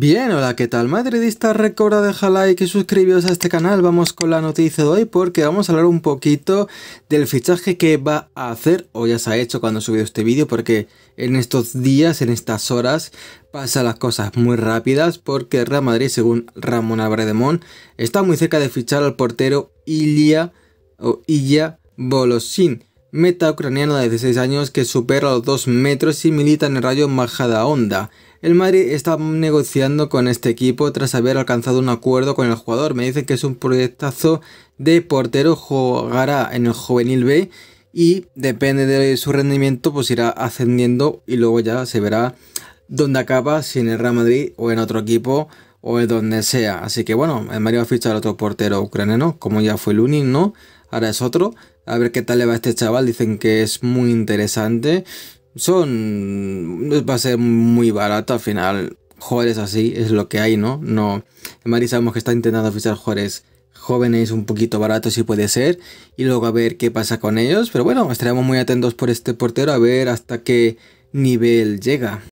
Bien, hola, ¿qué tal? Madridista, Recuerda dejar like y suscribiros a este canal. Vamos con la noticia de hoy porque vamos a hablar un poquito del fichaje que va a hacer, o ya se ha hecho cuando he subido este vídeo, porque en estos días, en estas horas, pasan las cosas muy rápidas porque Real Madrid, según Ramón Abredemón, está muy cerca de fichar al portero Ilya o Ilya meta ucraniano de 16 años que supera los 2 metros y milita en el Rayo Majada Onda. El Madrid está negociando con este equipo tras haber alcanzado un acuerdo con el jugador. Me dicen que es un proyectazo de portero, jugará en el juvenil B y depende de su rendimiento pues irá ascendiendo y luego ya se verá dónde acaba, si en el Real Madrid o en otro equipo o en donde sea. Así que bueno, el Madrid va a fichar otro portero ucraniano, como ya fue Lunin, ¿no? Ahora es otro. A ver qué tal le va a este chaval, dicen que es muy interesante son. Eh, va a ser muy barato al final. Jugadores así es lo que hay, ¿no? No. En sabemos que está intentando fichar jugadores jóvenes un poquito baratos si puede ser. Y luego a ver qué pasa con ellos. Pero bueno, estaremos muy atentos por este portero a ver hasta qué nivel llega.